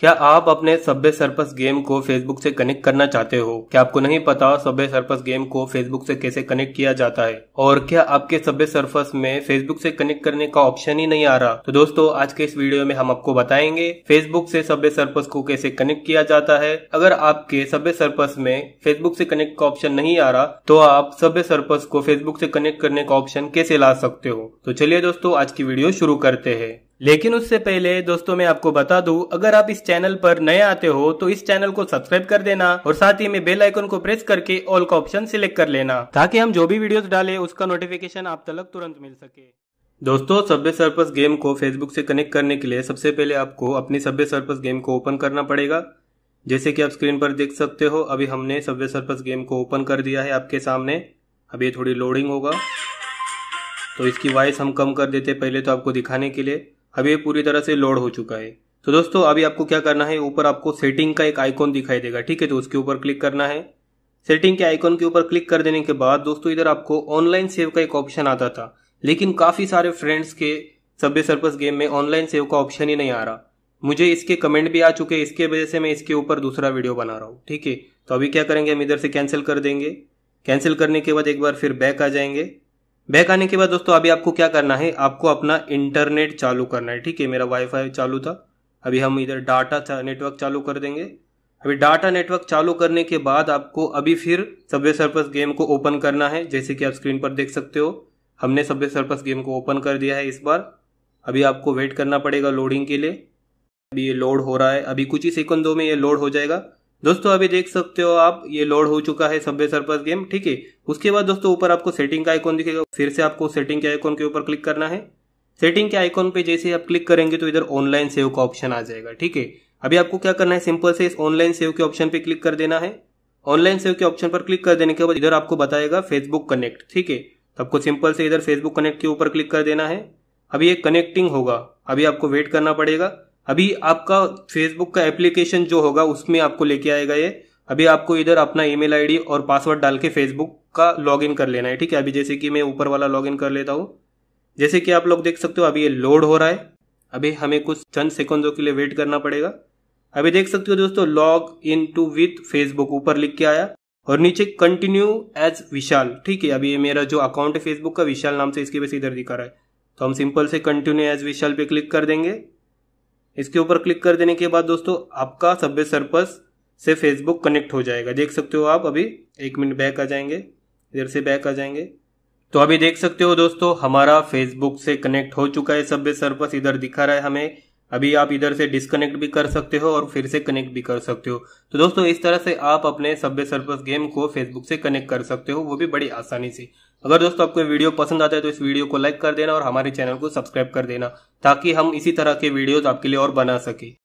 क्या आप अपने सभ्य सर्पस गेम को फेसबुक से कनेक्ट करना चाहते हो क्या आपको नहीं पता सभ्य सर्पस गेम को फेसबुक से कैसे कनेक्ट किया जाता है और क्या आपके सभ्य सर्पस में फेसबुक से कनेक्ट करने का ऑप्शन ही नहीं आ रहा तो दोस्तों आज के इस वीडियो में हम आपको बताएंगे फेसबुक से सभ्य सर्पस को कैसे कनेक्ट किया जाता है अगर आपके सभ्य सर्पस में फेसबुक से कनेक्ट का ऑप्शन नहीं आ रहा तो आप सभ्य सर्पस को फेसबुक से कनेक्ट करने का ऑप्शन कैसे ला सकते हो तो चलिए दोस्तों आज की वीडियो शुरू करते हैं लेकिन उससे पहले दोस्तों मैं आपको बता दूं अगर आप इस चैनल पर नए आते हो तो इस चैनल को सब्सक्राइब कर देना और साथ ही में बेल आइकन को प्रेस करके ऑल का ऑप्शन सिलेक्ट कर लेना ताकि हम जो भी वीडियोस डालें उसका नोटिफिकेशन आप तक तुरंत मिल सके दोस्तों सभ्य सर्पस गेम को फेसबुक से कनेक्ट करने के लिए सबसे पहले आपको अपनी सभ्य सर्पस गेम को ओपन करना पड़ेगा जैसे की आप स्क्रीन पर देख सकते हो अभी हमने सभ्य सर्पस गेम को ओपन कर दिया है आपके सामने अब ये थोड़ी लोडिंग होगा तो इसकी वॉइस हम कम कर देते पहले तो आपको दिखाने के लिए अब ये पूरी तरह से लोड हो चुका है तो दोस्तों अभी आपको क्या करना है ऊपर आपको सेटिंग का एक आइकॉन दिखाई देगा ठीक है तो उसके ऊपर क्लिक करना है सेटिंग के आइकॉन के ऊपर क्लिक कर देने के बाद दोस्तों इधर आपको ऑनलाइन सेव का एक ऑप्शन आता था लेकिन काफ़ी सारे फ्रेंड्स के सब्वे सर्पस गेम में ऑनलाइन सेव का ऑप्शन ही नहीं आ रहा मुझे इसके कमेंट भी आ चुके हैं इसके वजह से मैं इसके ऊपर दूसरा वीडियो बना रहा हूँ ठीक है तो अभी क्या करेंगे हम इधर से कैंसिल कर देंगे कैंसिल करने के बाद एक बार फिर बैक आ जाएंगे बैक आने के बाद दोस्तों अभी आपको क्या करना है आपको अपना इंटरनेट चालू करना है ठीक है मेरा वाईफाई चालू था अभी हम इधर डाटा नेटवर्क चालू कर देंगे अभी डाटा नेटवर्क चालू करने के बाद आपको अभी फिर सबवे सर्पस गेम को ओपन करना है जैसे कि आप स्क्रीन पर देख सकते हो हमने सबवे सर्पस गेम को ओपन कर दिया है इस बार अभी आपको वेट करना पड़ेगा लोडिंग के लिए अभी ये लोड हो रहा है अभी कुछ ही सेकंडों में ये लोड हो जाएगा दोस्तों अभी देख सकते हो आप ये लोड हो चुका है सबवे सरपस गेम ठीक है उसके बाद दोस्तों ऊपर आपको सेटिंग का आइकॉन दिखेगा फिर से आपको सेटिंग के आइकॉन के ऊपर क्लिक करना है सेटिंग के आइकॉन पे जैसे आप क्लिक करेंगे तो इधर ऑनलाइन सेव का ऑप्शन आ जाएगा ठीक है अभी आपको क्या करना है सिंपल से इस ऑनलाइन सेव के ऑप्शन पे क्लिक कर देना है ऑनलाइन सेव के ऑप्शन पर क्लिक कर देने के बाद इधर आपको बताएगा फेसबुक कनेक्ट ठीक है तो आपको सिंपल से इधर फेसबुक कनेक्ट के ऊपर क्लिक कर देना है अभी ये कनेक्टिंग होगा अभी आपको वेट करना पड़ेगा अभी आपका फेसबुक का एप्लीकेशन जो होगा उसमें आपको लेके आएगा ये अभी आपको इधर अपना ईमेल आईडी और पासवर्ड डाल के फेसबुक का लॉगिन कर लेना है ठीक है अभी जैसे कि मैं ऊपर वाला लॉगिन कर लेता हूँ जैसे कि आप लोग देख सकते हो अभी ये लोड हो रहा है अभी हमें कुछ चंद सेकंडों के लिए वेट करना पड़ेगा अभी देख सकते हो दोस्तों log in to with Facebook ऊपर लिख के आया और नीचे कंटिन्यू एज विशाल ठीक है अभी ये मेरा जो अकाउंट है फेसबुक का विशाल नाम से इसके वजह से इधर दिखा रहा है तो हम सिंपल से कंटिन्यू एज विशाल पे क्लिक कर देंगे इसके ऊपर क्लिक कर देने के बाद दोस्तों आपका सभ्य सर्पस से फेसबुक कनेक्ट हो जाएगा देख सकते हो आप अभी एक मिनट बैक आ जाएंगे इधर से बैक आ जाएंगे तो अभी देख सकते हो दोस्तों हमारा फेसबुक से कनेक्ट हो चुका है सभ्य सर्पस इधर दिखा रहा है हमें अभी आप इधर से डिस्कनेक्ट भी कर सकते हो और फिर से कनेक्ट भी कर सकते हो तो दोस्तों इस तरह से आप अपने सब्बे सर्फस गेम को फेसबुक से कनेक्ट कर सकते हो वो भी बड़ी आसानी से अगर दोस्तों आपको वीडियो पसंद आता है तो इस वीडियो को लाइक कर देना और हमारे चैनल को सब्सक्राइब कर देना ताकि हम इसी तरह के वीडियोज आपके लिए और बना सके